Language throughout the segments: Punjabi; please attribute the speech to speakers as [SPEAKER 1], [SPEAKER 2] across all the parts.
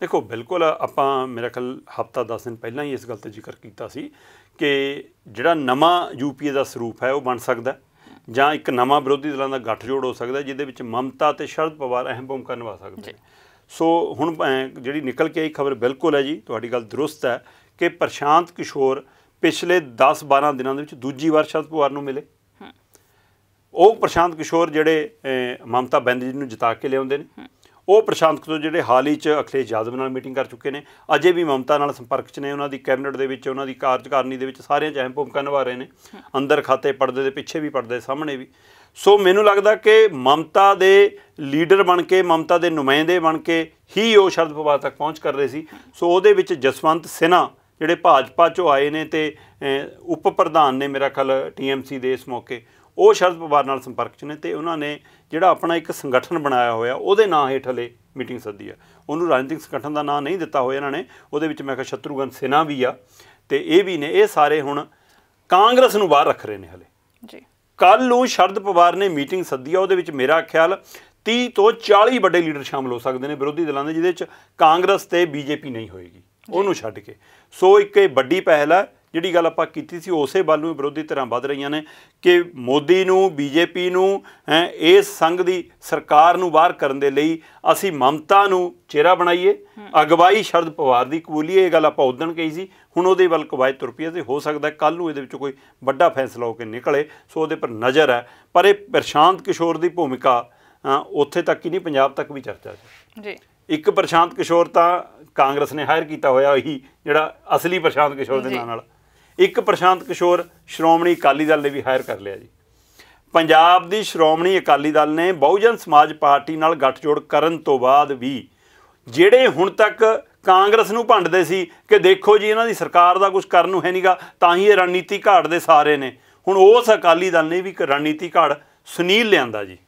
[SPEAKER 1] ਦੇਖੋ ਬਿਲਕੁਲ ਆਪਾਂ ਮੇਰਾ ਖਲ ਹਫਤਾ 10 ਦਿਨ ਪਹਿਲਾਂ ਹੀ ਇਸ ਗੱਲ ਤੇ ਜ਼ਿਕਰ ਕੀਤਾ ਸੀ ਕਿ ਜਿਹੜਾ ਨਵਾਂ ਯੂਪੀਏ ਦਾ ਸਰੂਪ ਹੈ ਉਹ ਬਣ ਸਕਦਾ ਜਾਂ ਇੱਕ ਨਵਾਂ ਵਿਰੋਧੀ ਦਲਾਂ ਦਾ ਗੱਠਜੋੜ ਹੋ ਸਕਦਾ ਜਿਹਦੇ ਵਿੱਚ ਮਮਤਾ ਤੇ ਸ਼ਰਦ ਪਵਾਰ ਅਹਿਮ ਭੂਮਿਕਾ ਨਿਭਾ ਸਕਦੇ ਸੋ ਹੁਣ ਜਿਹੜੀ ਨਿਕਲ ਕੇ ਆਈ ਖਬਰ ਬਿਲਕੁਲ ਹੈ ਜੀ ਤੁਹਾਡੀ ਗੱਲ ਦਰੁਸਤ ਹੈ ਕਿ ਪ੍ਰਸ਼ਾਂਤ ਕਿਸ਼ੋਰ ਪਿਛਲੇ 10-12 ਦਿਨਾਂ ਦੇ ਵਿੱਚ ਦੂਜੀ ਵਾਰ ਸ਼ਰਦ ਪਵਾਰ ਨੂੰ ਮਿਲੇ ਉਹ ਪ੍ਰਸ਼ਾਂਤ ਕਿਸ਼ੋਰ ਜਿਹੜੇ ਮਮਤਾ ਜੀ ਨੂੰ ਜਿਤਾ ਕੇ ਲਿਆਉਂਦੇ ਨੇ ਉਹ ਪ੍ਰਸ਼ਾਂਤ ਕਤੋ ਜਿਹੜੇ ਹਾਲ ਹੀ 'ਚ ਅਖਿਲੇਸ਼ ਯਾਦਵ ਨਾਲ ਮੀਟਿੰਗ ਕਰ ਚੁੱਕੇ ਨੇ ਅਜੇ ਵੀ ਮਮਤਾ ਨਾਲ ਸੰਪਰਕ 'ਚ ਨੇ ਉਹਨਾਂ ਦੀ ਕੈਬਨਿਟ ਦੇ ਵਿੱਚ ਉਹਨਾਂ ਦੀ ਕਾਰਜਕਾਰਨੀ ਦੇ ਵਿੱਚ ਸਾਰਿਆਂ 'ਚ ਅਹਿਮ ਭੂਮਿਕਾ ਨਿਭਾ ਰਹੇ ਨੇ ਅੰਦਰ ਖਾਤੇ ਪਰਦੇ ਦੇ ਪਿੱਛੇ ਵੀ ਪਰਦੇ ਸਾਹਮਣੇ ਵੀ ਸੋ ਮੈਨੂੰ ਲੱਗਦਾ ਕਿ ਮਮਤਾ ਦੇ ਲੀਡਰ ਬਣ ਕੇ ਮਮਤਾ ਦੇ ਨੁਮਾਇੰਦੇ ਬਣ ਕੇ ਹੀ ਉਹ ਸ਼ਰਦ ਪਵਾਰ ਤੱਕ ਪਹੁੰਚ ਕਰ ਰਹੇ ਸੀ ਸੋ ਉਹਦੇ ਵਿੱਚ ਜਸਵੰਤ ਸਿਨਾ ਜਿਹੜੇ ਭਾਜਪਾ ਚੋਂ ਆਏ ਨੇ ਤੇ ਉਪ ਪ੍ਰਧਾਨ ਨੇ ਮੇਰਾ ਖਲ ਟੀਐਮਸੀ ਦੇ ਇਸ ਮੌਕੇ ਉਹ ਸ਼ਰਦ ਪਵਾਰ ਨਾਲ ਸੰਪਰਕ 'ਚ ਨੇ ਤੇ ਉਹਨਾਂ ਨੇ ਜਿਹੜਾ ਆਪਣਾ ਇੱਕ ਸੰਗਠਨ ਬਣਾਇਆ ਹੋਇਆ ਉਹਦੇ ਨਾਂ ਹੇਠਲੇ ਮੀਟਿੰਗ ਸੱਦੀ ਆ ਉਹਨੂੰ ਰਾਜਨੀਤਿਕ ਸੰਗਠਨ ਦਾ ਨਾਂ ਨਹੀਂ ਦਿੱਤਾ ਹੋਇਆ ਇਹਨਾਂ ਨੇ ਉਹਦੇ ਵਿੱਚ ਮੈਂ ਕਿਹਾ ਸ਼ਤਰੂਗਨ ਸੈਨਾ ਵੀ ਆ ਤੇ ਇਹ ਵੀ ਨੇ ਇਹ ਸਾਰੇ ਹੁਣ ਕਾਂਗਰਸ ਨੂੰ ਬਾਹਰ ਰੱਖ ਰਹੇ ਨੇ ਹਲੇ ਜੀ ਕੱਲ ਨੂੰ ਸ਼ਰਦ ਪਵਾਰ ਨੇ ਮੀਟਿੰਗ ਸੱਦੀ ਆ ਉਹਦੇ ਵਿੱਚ ਮੇਰਾ ਖਿਆਲ 30 ਤੋਂ 40 ਵੱਡੇ ਲੀਡਰ ਸ਼ਾਮਲ ਹੋ ਸਕਦੇ ਨੇ ਵਿਰੋਧੀ ਦਲਾਂ ਦੇ ਜਿਹਦੇ ਵਿੱਚ ਕਾਂਗਰਸ ਤੇ ਬੀਜੇਪੀ ਨਹੀਂ ਹੋਏਗੀ ਉਹਨੂੰ ਛੱਡ ਕੇ ਸੋ ਇੱਕ ਇਹ ਵੱਡੀ ਪਹਿਲ ਹੈ ਜਿਹੜੀ ਗੱਲ ਆਪਾਂ ਕੀਤੀ ਸੀ ਉਸੇ ਵੱਲ ਨੂੰ ਵਿਰੋਧੀ ਧਿਰਾਂ ਵੱਧ ਰਹੀਆਂ ਨੇ ਕਿ ਮੋਦੀ ਨੂੰ ਬੀਜੇਪੀ ਨੂੰ ਇਸ ਸੰਘ ਦੀ ਸਰਕਾਰ ਨੂੰ ਬਾਹਰ ਕਰਨ ਦੇ ਲਈ ਅਸੀਂ ਮਮਤਾ ਨੂੰ ਚਿਹਰਾ ਬਣਾਈਏ ਅਗਵਾਈ ਸ਼ਰਦ ਪਵਾਰ ਦੀ ਕਬੂਲੀਏ ਇਹ ਗੱਲ ਆਪਾਂ ਉਦੋਂ ਕਹੀ ਸੀ ਹੁਣ ਉਹਦੇ ਵੱਲ ਕਵਾਇਤ ਤੁਰ ਹੈ ਤੇ ਹੋ ਸਕਦਾ ਕੱਲ ਨੂੰ ਇਹਦੇ ਵਿੱਚ ਕੋਈ ਵੱਡਾ ਫੈਸਲਾ ਹੋ ਕੇ ਨਿਕਲੇ ਸੋ ਉਹਦੇ ਪਰ ਨਜ਼ਰ ਹੈ ਪਰ ਇਹ ਪ੍ਰਸ਼ਾਂਤ ਕਿਸ਼ੋਰ ਦੀ ਭੂਮਿਕਾ ਉੱਥੇ ਤੱਕ ਹੀ ਨਹੀਂ ਪੰਜਾਬ ਤੱਕ ਵੀ ਚਰਚਾ ਹੈ ਜੀ ਇੱਕ ਪ੍ਰਸ਼ਾਂਤ ਕਿਸ਼ੋਰ ਤਾਂ ਕਾਂਗਰਸ ਨੇ ਹਾਇਰ ਕੀਤਾ ਹੋਇਆ ਉਹੀ ਜਿਹੜਾ ਅਸਲੀ ਪ੍ਰਸ਼ਾਂਤ ਕਿਸ਼ੋਰ ਦੇ ਨਾਂ ਨਾਲ ਇੱਕ ਪ੍ਰਸ਼ਾਂਤ ਕਿਸ਼ੋਰ ਸ਼੍ਰੋਮਣੀ ਅਕਾਲੀ ਦਲ ਨੇ ਵੀ ਹਾਇਰ ਕਰ ਲਿਆ ਜੀ ਪੰਜਾਬ ਦੀ ਸ਼੍ਰੋਮਣੀ ਅਕਾਲੀ ਦਲ ਨੇ ਬਹੁਜਨ ਸਮਾਜ ਪਾਰਟੀ ਨਾਲ ਗੱਠਜੋੜ ਕਰਨ ਤੋਂ ਬਾਅਦ ਵੀ ਜਿਹੜੇ ਹੁਣ ਤੱਕ ਕਾਂਗਰਸ ਨੂੰ ਭੰਡਦੇ ਸੀ ਕਿ ਦੇਖੋ ਜੀ ਇਹਨਾਂ ਦੀ ਸਰਕਾਰ ਦਾ ਕੁਝ ਕਰਨ ਨੂੰ ਹੈ ਨਹੀਂਗਾ ਤਾਂ ਹੀ ਇਹ ਰਣਨੀਤੀ ਘਾੜ ਦੇ ਸਾਰੇ ਨੇ ਹੁਣ ਉਸ ਅਕਾਲੀ ਦਲ ਨੇ ਵੀ ਇੱਕ ਰਣਨੀਤੀ ਘਾੜ ਸੁਨੀਲ ਲਿਆਂਦਾ ਜੀ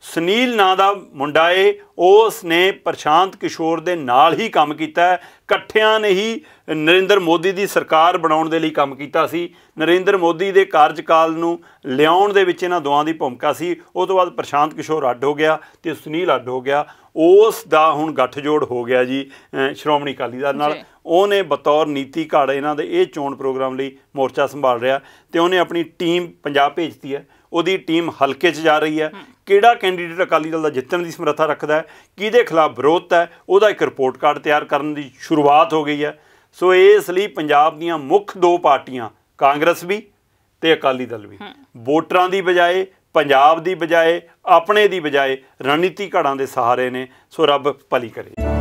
[SPEAKER 1] ਸੁਨੀਲ ਨਾਂ ਦਾ ਮੁੰਡਾ ਏ ਉਸ ਨੇ ਪ੍ਰਸ਼ਾਂਤ ਕਿਸ਼ੋਰ ਦੇ ਨਾਲ ਹੀ ਕੰਮ ਕੀਤਾ ਇਕੱਠਿਆਂ ਨੇ ਹੀ ਨਰਿੰਦਰ ਮੋਦੀ ਦੀ ਸਰਕਾਰ ਬਣਾਉਣ ਦੇ ਲਈ ਕੰਮ ਕੀਤਾ ਸੀ ਨਰਿੰਦਰ ਮੋਦੀ ਦੇ ਕਾਰਜਕਾਲ ਨੂੰ ਲਿਆਉਣ ਦੇ ਵਿੱਚ ਇਹਨਾਂ ਦੋਵਾਂ ਦੀ ਭੂਮਿਕਾ ਸੀ ਉਸ ਤੋਂ ਬਾਅਦ ਪ੍ਰਸ਼ਾਂਤ ਕਿਸ਼ੋਰ ਅੱਡ ਹੋ ਗਿਆ ਤੇ ਸੁਨੀਲ ਅੱਡ ਹੋ ਗਿਆ ਉਸ ਦਾ ਹੁਣ ਗੱਠਜੋੜ ਹੋ ਗਿਆ ਜੀ ਸ਼੍ਰੋਮਣੀ ਅਕਾਲੀ ਦਲ ਨਾਲ ਉਹਨੇ ਬਤੌਰ ਨੀਤੀ ਘਾੜ ਇਹਨਾਂ ਦੇ ਇਹ ਚੋਣ ਪ੍ਰੋਗਰਾਮ ਲਈ ਮੋਰਚਾ ਸੰਭਾਲ ਰਿਹਾ ਤੇ ਉਹਨੇ ਆਪਣੀ ਟੀਮ ਪੰਜਾਬ ਭੇਜਤੀ ਹੈ ਉਹਦੀ ਟੀਮ ਹਲਕੇ 'ਚ ਜਾ ਰਹੀ ਹੈ ਕਿਹੜਾ ਕੈਂਡੀਡੇਟ ਅਕਾਲੀ ਦਲ ਦਾ ਜਿੱਤਣ ਦੀ ਸਮਰੱਥਾ ਰੱਖਦਾ ਹੈ ਕਿਹਦੇ ਖਿਲਾਫ ਵਿਰੋਧ ਹੈ ਉਹਦਾ ਇੱਕ ਰਿਪੋਰਟ ਕਾਰਡ ਤਿਆਰ ਕਰਨ ਦੀ ਸ਼ੁਰੂਆਤ ਹੋ ਗਈ ਹੈ ਸੋ ਇਸ ਲਈ ਪੰਜਾਬ ਦੀਆਂ ਮੁੱਖ ਦੋ ਪਾਰਟੀਆਂ ਕਾਂਗਰਸ ਵੀ ਤੇ ਅਕਾਲੀ ਦਲ ਵੀ ਵੋਟਰਾਂ ਦੀ ਬਜਾਏ ਪੰਜਾਬ ਦੀ ਬਜਾਏ ਆਪਣੇ ਦੀ ਬਜਾਏ ਰਣਨੀਤੀ ਘੜਾਂ ਦੇ ਸਹਾਰੇ ਨੇ ਸੋ ਰੱਬ ਭਲੀ ਕਰੇ